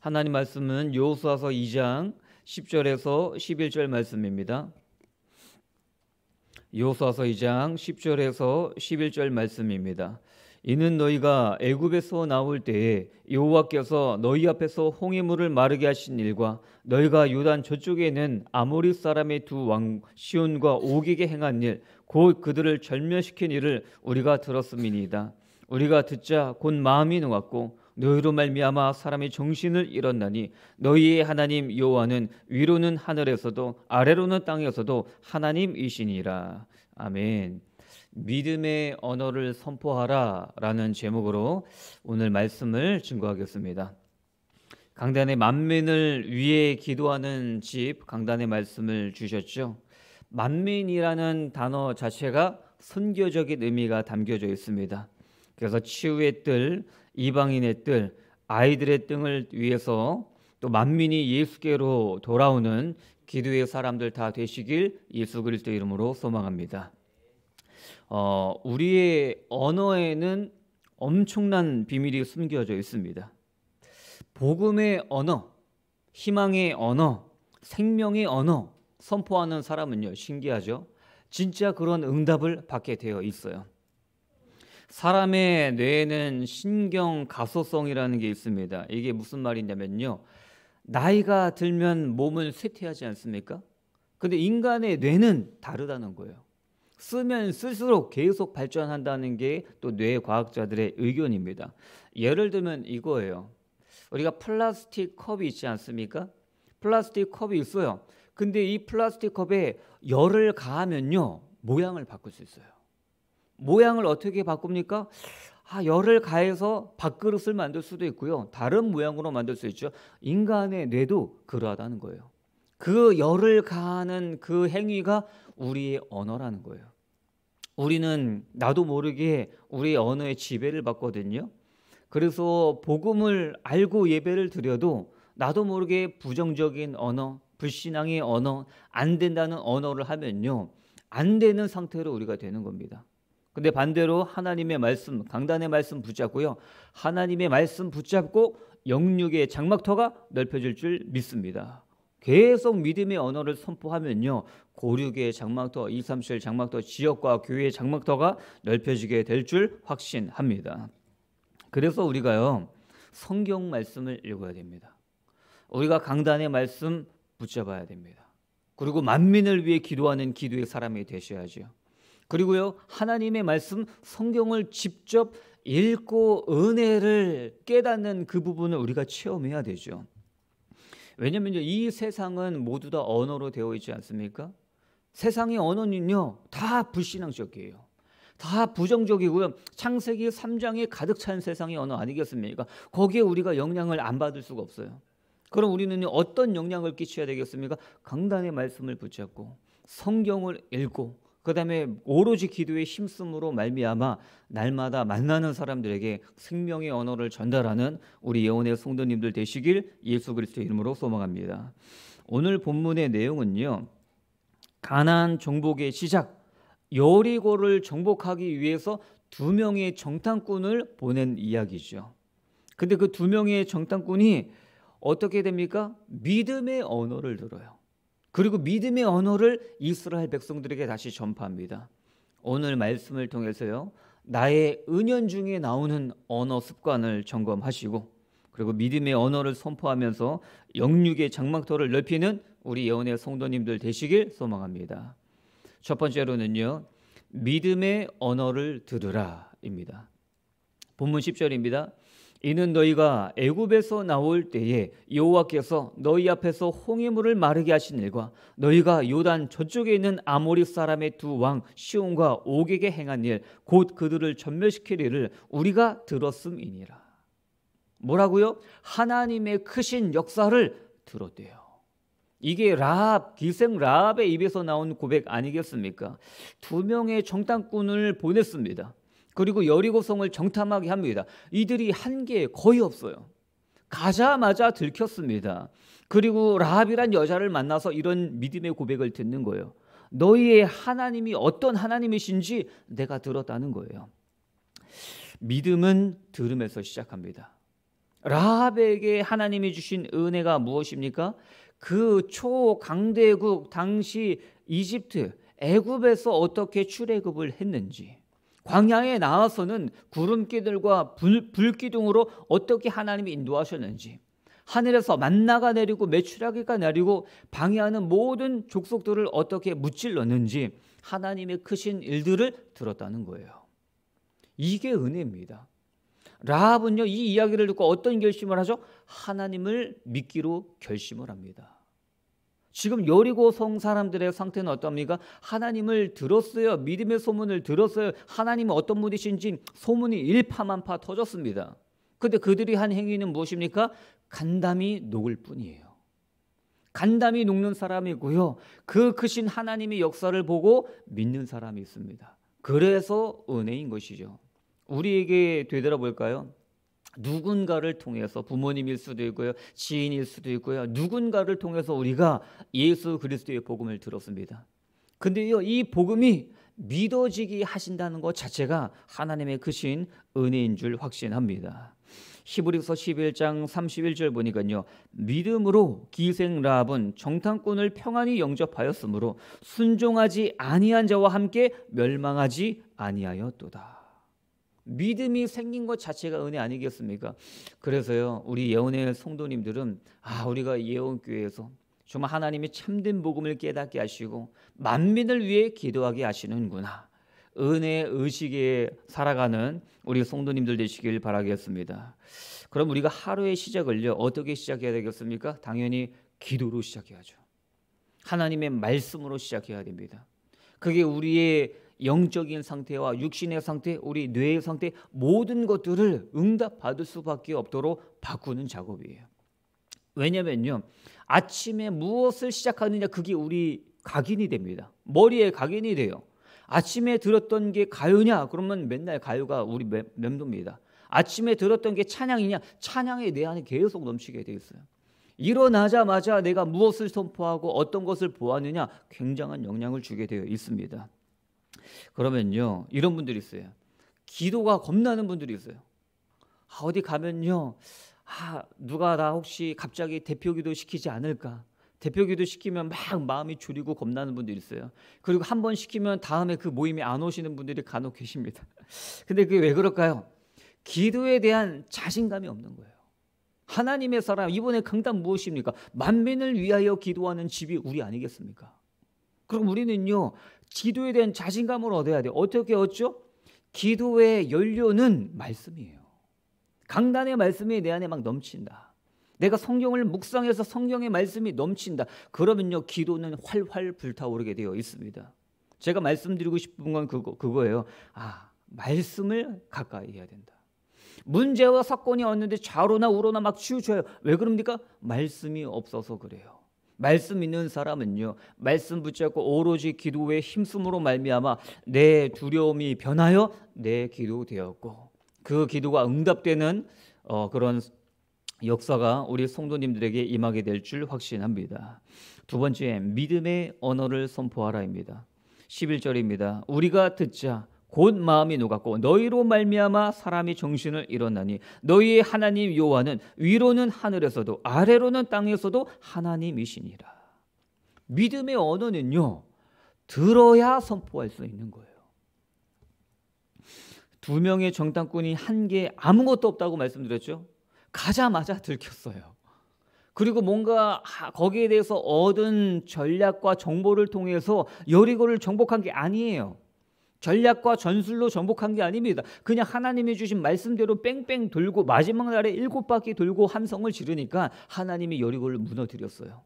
하나님 말씀은 요호수아서 2장 10절에서 11절 말씀입니다. 여수아서 2장 10절에서 11절 말씀입니다. 이는 너희가 애굽에서 나올 때에 여호와께서 너희 앞에서 홍해물을 마르게 하신 일과 너희가 요단 저쪽에 는 아모리 사람의 두 왕 시온과 오기게 행한 일 곧 그들을 절멸시킨 일을 우리가 들었음이니이다. 우리가 듣자 곧 마음이 녹았고 너희로 말미암아 사람의 정신을 잃었나니 너희의 하나님 여호와는 위로는 하늘에서도 아래로는 땅에서도 하나님이시니라. 아멘. 믿음의 언어를 선포하라라는 제목으로 오늘 말씀을 증거하겠습니다. 강단의 만민을 위해 기도하는 집 강단의 말씀을 주셨죠. 만민이라는 단어 자체가 선교적인 의미가 담겨져 있습니다. 그래서 치유의 뜰 이방인의 뜰, 아이들의 등을 위해서 또 만민이 예수께로 돌아오는 기도의 사람들 다 되시길 예수 그리스도 이름으로 소망합니다. 어, 우리의 언어에는 엄청난 비밀이 숨겨져 있습니다. 복음의 언어, 희망의 언어, 생명의 언어 선포하는 사람은요 신기하죠. 진짜 그런 응답을 받게 되어 있어요. 사람의 뇌에는 신경 가소성이라는 게 있습니다. 이게 무슨 말이냐면요. 나이가 들면 몸은 쇠퇴하지 않습니까? 근데 인간의 뇌는 다르다는 거예요. 쓰면 쓸수록 계속 발전한다는 게 또 뇌 과학자들의 의견입니다. 예를 들면 이거예요. 우리가 플라스틱 컵이 있지 않습니까? 플라스틱 컵이 있어요. 근데 이 플라스틱 컵에 열을 가하면요. 모양을 바꿀 수 있어요. 모양을 어떻게 바꿉니까? 아, 열을 가해서 밥그릇을 만들 수도 있고요. 다른 모양으로 만들 수 있죠. 인간의 뇌도 그러하다는 거예요. 그 열을 가하는 그 행위가 우리의 언어라는 거예요. 우리는 나도 모르게 우리의 언어의 지배를 받거든요. 그래서 복음을 알고 예배를 드려도 나도 모르게 부정적인 언어, 불신앙의 언어, 안 된다는 언어를 하면요. 안 되는 상태로 우리가 되는 겁니다. 근데 반대로 하나님의 말씀, 강단의 말씀 붙잡고요. 하나님의 말씀 붙잡고 영육의 장막터가 넓혀질 줄 믿습니다. 계속 믿음의 언어를 선포하면요. 고륙의 장막터, 2, 3실 장막터, 지역과 교회의 장막터가 넓혀지게 될 줄 확신합니다. 그래서 우리가요. 성경 말씀을 읽어야 됩니다. 우리가 강단의 말씀 붙잡아야 됩니다. 그리고 만민을 위해 기도하는 기도의 사람이 되셔야지요. 그리고요, 하나님의 말씀, 성경을 직접 읽고 은혜를 깨닫는 그 부분을 우리가 체험해야 되죠. 왜냐면 이 세상은 모두 다 언어로 되어 있지 않습니까? 세상의 언어는요, 다 불신앙적이에요. 다 부정적이고요. 창세기 3장에 가득 찬 세상의 언어 아니겠습니까? 거기에 우리가 영향을 안 받을 수가 없어요. 그럼 우리는 어떤 영향을 끼쳐야 되겠습니까? 강단의 말씀을 붙잡고 성경을 읽고 그다음에 오로지 기도의 힘씀으로 말미암아 날마다 만나는 사람들에게 생명의 언어를 전달하는 우리 예언의 성도님들 되시길 예수 그리스도의 이름으로 소망합니다. 오늘 본문의 내용은요. 가난 정복의 시작 여리고를 정복하기 위해서 두 명의 정탐꾼을 보낸 이야기죠. 근데 그 두 명의 정탐꾼이 어떻게 됩니까? 믿음의 언어를 들어요. 그리고 믿음의 언어를 이스라엘 백성들에게 다시 전파합니다. 오늘 말씀을 통해서요. 나의 은연 중에 나오는 언어 습관을 점검하시고 그리고 믿음의 언어를 선포하면서 영육의 장막터를 넓히는 우리 예언의 성도님들 되시길 소망합니다. 첫 번째로는요. 믿음의 언어를 들으라입니다. 본문 10절입니다. 이는 너희가 애굽에서 나올 때에 여호와께서 너희 앞에서 홍해물을 마르게 하신 일과 너희가 요단 저쪽에 있는 아모리 사람의 두 왕 시온과 옥에게 행한 일 곧 그들을 전멸시킬 일을 우리가 들었음이니라. 뭐라고요? 하나님의 크신 역사를 들었대요. 이게 라합, 기생 라합의 입에서 나온 고백 아니겠습니까? 두 명의 정탐꾼을 보냈습니다. 그리고 여리고성을 정탐하게 합니다. 이들이 한 게 거의 없어요. 가자마자 들켰습니다. 그리고 라합이란 여자를 만나서 이런 믿음의 고백을 듣는 거예요. 너희의 하나님이 어떤 하나님이신지 내가 들었다는 거예요. 믿음은 들음에서 시작합니다. 라합에게 하나님이 주신 은혜가 무엇입니까? 그 초강대국 당시 이집트 애굽에서 어떻게 출애굽을 했는지 광야에 나와서는 구름기들과 불, 불기둥으로 어떻게 하나님이 인도하셨는지 하늘에서 만나가 내리고 메추라기가 내리고 방해하는 모든 족속들을 어떻게 무찔렀는지 하나님의 크신 일들을 들었다는 거예요. 이게 은혜입니다. 라합은요 이 이야기를 듣고 어떤 결심을 하죠? 하나님을 믿기로 결심을 합니다. 지금 여리고성 사람들의 상태는 어떻습니까? 하나님을 들었어요. 믿음의 소문을 들었어요. 하나님은 어떤 분이신지 소문이 일파만파 터졌습니다. 근데 그들이 한 행위는 무엇입니까? 간담이 녹을 뿐이에요. 간담이 녹는 사람이고요. 그 크신 하나님의 역사를 보고 믿는 사람이 있습니다. 그래서 은혜인 것이죠. 우리에게 되돌아볼까요? 누군가를 통해서 부모님일 수도 있고요. 지인일 수도 있고요. 누군가를 통해서 우리가 예수 그리스도의 복음을 들었습니다. 근데요. 이 복음이 믿어지게 하신다는 것 자체가 하나님의 크신 은혜인 줄 확신합니다. 히브리서 11장 31절 보니까요. 믿음으로 기생 라합은 정탐꾼을 평안히 영접하였으므로 순종하지 아니한 자와 함께 멸망하지 아니하였도다. 믿음이 생긴 것 자체가 은혜 아니겠습니까? 그래서요, 우리 예언의 성도님들은 아, 우리가 예언교회에서 정말 하나님이 참된 복음을 깨닫게 하시고 만민을 위해 기도하게 하시는구나. 은혜 의식에 살아가는 우리 성도님들 되시길 바라겠습니다. 그럼 우리가 하루의 시작을요 어떻게 시작해야 되겠습니까? 당연히 기도로 시작해야죠. 하나님의 말씀으로 시작해야 됩니다. 그게 우리의 영적인 상태와 육신의 상태, 우리 뇌의 상태 모든 것들을 응답받을 수밖에 없도록 바꾸는 작업이에요. 왜냐면요. 아침에 무엇을 시작하느냐 그게 우리 각인이 됩니다. 머리에 각인이 돼요. 아침에 들었던 게 가요냐? 그러면 맨날 가요가 우리 맴돕니다. 아침에 들었던 게 찬양이냐? 찬양에내 안에 계속 넘치게 돼 있어요. 일어나자마자 내가 무엇을 선포하고 어떤 것을 보았느냐? 굉장한 영향을 주게 되어 있습니다. 그러면요 이런 분들이 있어요. 기도가 겁나는 분들이 있어요. 아, 어디 가면요 아, 누가 나 혹시 갑자기 대표 기도 시키지 않을까? 대표 기도 시키면 막 마음이 줄이고 겁나는 분들이 있어요. 그리고 한 번 시키면 다음에 그 모임에 안 오시는 분들이 간혹 계십니다. 근데 그게 왜 그럴까요? 기도에 대한 자신감이 없는 거예요. 하나님의 사람, 이번에 강단 무엇입니까? 만민을 위하여 기도하는 집이 우리 아니겠습니까? 그럼 우리는요, 기도에 대한 자신감을 얻어야 돼요. 어떻게 얻죠? 기도의 연료는 말씀이에요. 강단의 말씀이 내 안에 막 넘친다. 내가 성경을 묵상해서 성경의 말씀이 넘친다. 그러면요, 기도는 활활 불타오르게 되어 있습니다. 제가 말씀드리고 싶은 건 그거, 그거예요. 아, 말씀을 가까이 해야 된다. 문제와 사건이 왔는데 좌로나 우로나 막 치우쳐요. 왜 그럽니까? 말씀이 없어서 그래요. 말씀 있는 사람은요. 말씀 붙잡고 오로지 기도의 힘쓰므로 말미암아 내 두려움이 변하여 내 기도되었고 그 기도가 응답되는 어, 그런 역사가 우리 성도님들에게 임하게 될 줄 확신합니다. 두 번째 믿음의 언어를 선포하라입니다. 11절입니다. 우리가 듣자 곧 마음이 녹았고 너희로 말미암아 사람이 정신을 잃었나니 너희의 하나님 여호와는 위로는 하늘에서도 아래로는 땅에서도 하나님이시니라. 믿음의 언어는요. 들어야 선포할 수 있는 거예요. 두 명의 정당꾼이한 게 아무것도 없다고 말씀드렸죠. 가자마자 들켰어요. 그리고 뭔가 거기에 대해서 얻은 전략과 정보를 통해서 여리고를 정복한 게 아니에요. 전략과 전술로 정복한 게 아닙니다. 그냥 하나님이 주신 말씀대로 뺑뺑 돌고 마지막 날에 일곱 바퀴 돌고 함성을 지르니까 하나님이 여리고를 무너뜨렸어요.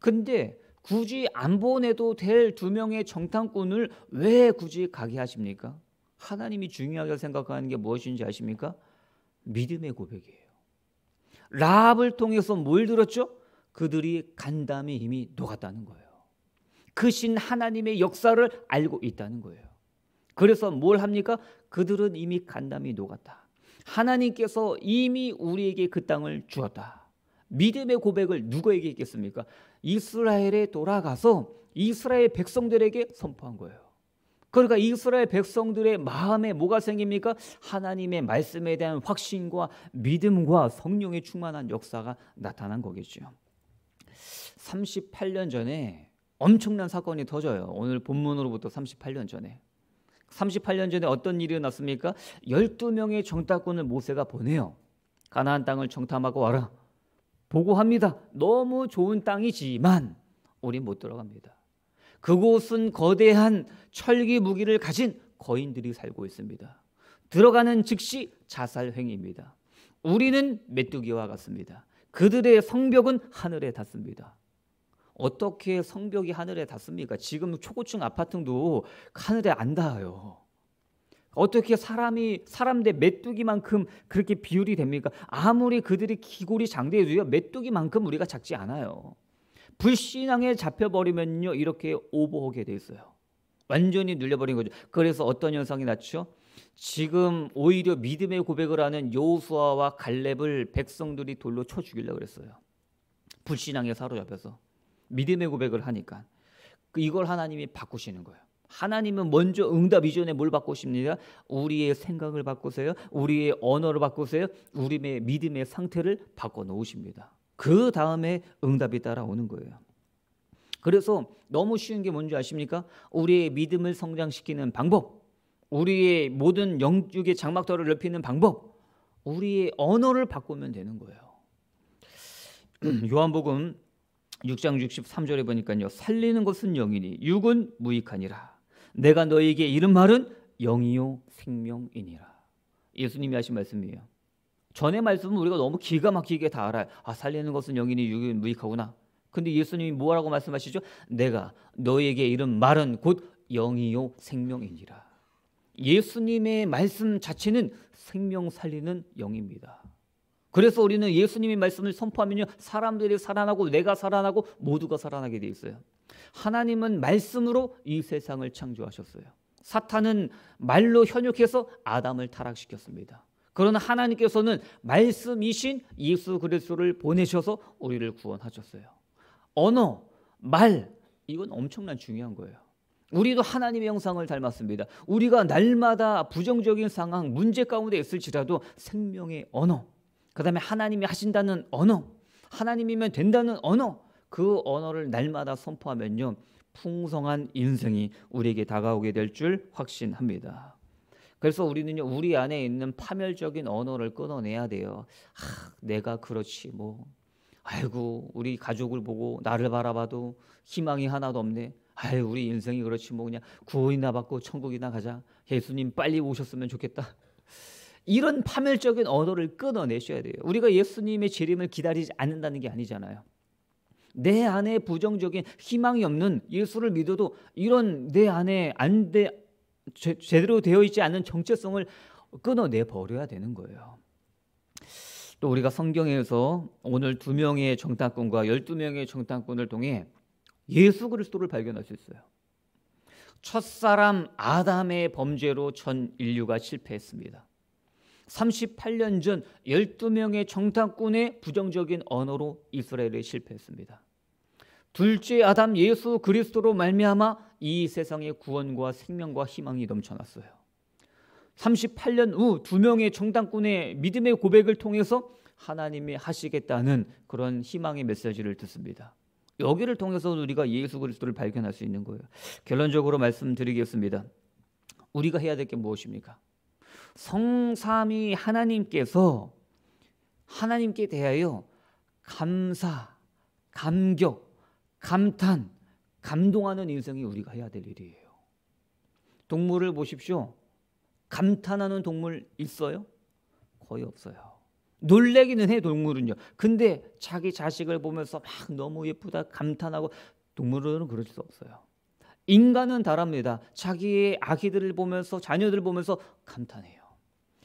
근데 굳이 안 보내도 될 두 명의 정탐꾼을 왜 굳이 가게 하십니까? 하나님이 중요하게 생각하는 게 무엇인지 아십니까? 믿음의 고백이에요. 라합을 통해서 뭘 들었죠? 그들이 간담의 힘이 녹았다는 거예요. 그 신 하나님의 역사를 알고 있다는 거예요. 그래서 뭘 합니까? 그들은 이미 간담이 녹았다. 하나님께서 이미 우리에게 그 땅을 주었다. 믿음의 고백을 누구에게 했겠습니까? 이스라엘에 돌아가서 이스라엘 백성들에게 선포한 거예요. 그러니까 이스라엘 백성들의 마음에 뭐가 생깁니까? 하나님의 말씀에 대한 확신과 믿음과 성령의 충만한 역사가 나타난 거겠죠. 38년 전에 엄청난 사건이 터져요. 오늘 본문으로부터 38년 전에. 38년 전에 어떤 일이 났습니까? 12명의 정탐꾼을 모세가 보내요. 가나안 땅을 정탐하고 와라. 보고합니다. 너무 좋은 땅이지만 우리 못 들어갑니다. 그곳은 거대한 철기 무기를 가진 거인들이 살고 있습니다. 들어가는 즉시 자살 행위입니다. 우리는 메뚜기와 같습니다. 그들의 성벽은 하늘에 닿습니다. 어떻게 성벽이 하늘에 닿습니까? 지금 초고층 아파트도 하늘에 안 닿아요. 어떻게 사람이 사람 대 메뚜기만큼 그렇게 비율이 됩니까? 아무리 그들이 기골이 장대해도요 메뚜기만큼 우리가 작지 않아요. 불신앙에 잡혀버리면요 이렇게 오버하게 돼 있어요. 완전히 눌려버린 거죠. 그래서 어떤 현상이 났죠? 지금 오히려 믿음의 고백을 하는 여호수아와 갈렙을 백성들이 돌로 쳐죽이려 그랬어요. 불신앙에 사로잡혀서. 믿음의 고백을 하니까 그 이걸 하나님이 바꾸시는 거예요. 하나님은 먼저 응답 이전에 뭘 바꾸십니까? 우리의 생각을 바꾸세요. 우리의 언어를 바꾸세요. 우리의 믿음의 상태를 바꿔 놓으십니다. 그 다음에 응답이 따라오는 거예요. 그래서 너무 쉬운 게 뭔지 아십니까? 우리의 믿음을 성장시키는 방법, 우리의 모든 영육의 장막터를 넓히는 방법, 우리의 언어를 바꾸면 되는 거예요. 요한복음 6장 63절에 보니까요. 살리는 것은 영이니 육은 무익하니라. 내가 너에게 이른 말은 영이요 생명이니라. 예수님이 하신 말씀이에요. 전의 말씀은 우리가 너무 기가 막히게 다 알아요. 아, 살리는 것은 영이니 육은 무익하구나. 근데 예수님이 뭐라고 말씀하시죠? 내가 너에게 이른 말은 곧 영이요 생명이니라. 예수님의 말씀 자체는 생명 살리는 영입니다. 그래서 우리는 예수님이 말씀을 선포하면요. 사람들이 살아나고 내가 살아나고 모두가 살아나게 돼 있어요. 하나님은 말씀으로 이 세상을 창조하셨어요. 사탄은 말로 현혹해서 아담을 타락시켰습니다. 그러나 하나님께서는 말씀이신 예수 그리스도를 보내셔서 우리를 구원하셨어요. 언어, 말 이건 엄청난 중요한 거예요. 우리도 하나님의 형상을 닮았습니다. 우리가 날마다 부정적인 상황, 문제 가운데 있을지라도 생명의 언어, 그 다음에 하나님이 하신다는 언어, 하나님이면 된다는 언어, 그 언어를 날마다 선포하면요. 풍성한 인생이 우리에게 다가오게 될 줄 확신합니다. 그래서 우리는요, 우리 안에 있는 파멸적인 언어를 끊어내야 돼요. 아, 내가 그렇지, 뭐. 아이고, 우리 가족을 보고 나를 바라봐도 희망이 하나도 없네. 아이 우리 인생이 그렇지, 뭐 그냥 구원이나 받고 천국이나 가자. 예수님 빨리 오셨으면 좋겠다. 이런 파멸적인 언어를 끊어내셔야 돼요. 우리가 예수님의 재림을 기다리지 않는다는 게 아니잖아요. 내 안에 부정적인 희망이 없는 예수를 믿어도 이런 내 안에 안 돼, 제, 대로 되어 있지 않은 정체성을 끊어내 버려야 되는 거예요. 또 우리가 성경에서 오늘 두 명의 정탐꾼과 열두 명의 정탐꾼을 통해 예수 그리스도를 발견할 수 있어요. 첫사람 아담의 범죄로 전 인류가 실패했습니다. 38년 전 12명의 정탐꾼의 부정적인 언어로 이스라엘이 실패했습니다. 둘째 아담 예수 그리스도로 말미암아 이 세상의 구원과 생명과 희망이 넘쳐났어요. 38년 후 두 명의 정당꾼의 믿음의 고백을 통해서 하나님이 하시겠다는 그런 희망의 메시지를 듣습니다. 여기를 통해서 우리가 예수 그리스도를 발견할 수 있는 거예요. 결론적으로 말씀드리겠습니다. 우리가 해야 될 게 무엇입니까? 성삼위 하나님께서 하나님께 대하여 감사, 감격, 감탄, 감동하는 인생이 우리가 해야 될 일이에요. 동물을 보십시오. 감탄하는 동물 있어요? 거의 없어요. 놀래기는 해 동물은요. 근데 자기 자식을 보면서 막 너무 예쁘다 감탄하고 동물은 그럴 수 없어요. 인간은 다릅니다. 자기의 아기들을 보면서 자녀들을 보면서 감탄해요.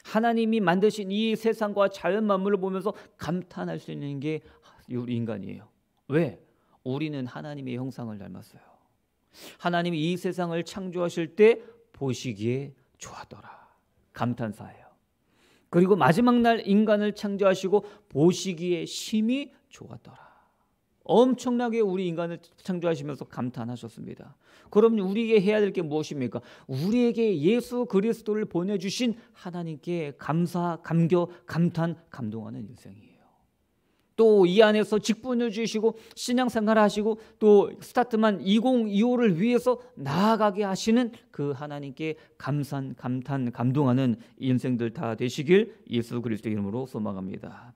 하나님이 만드신 이 세상과 자연 만물을 보면서 감탄할 수 있는 게 우리 인간이에요. 왜? 우리는 하나님의 형상을 닮았어요. 하나님이 이 세상을 창조하실 때 보시기에 좋았더라. 감탄사예요. 그리고 마지막 날 인간을 창조하시고 보시기에 심히 좋았더라. 엄청나게 우리 인간을 창조하시면서 감탄하셨습니다. 그럼 우리에게 해야 될 게 무엇입니까? 우리에게 예수 그리스도를 보내주신 하나님께 감사, 감격, 감탄, 감동하는 일생이에요. 또 이 안에서 직분을 주시고 신앙생활 하시고 또 스타트만 2025를 위해서 나아가게 하시는 그 하나님께 감산, 감탄, 감동하는 인생들 다 되시길 예수 그리스도 이름으로 소망합니다.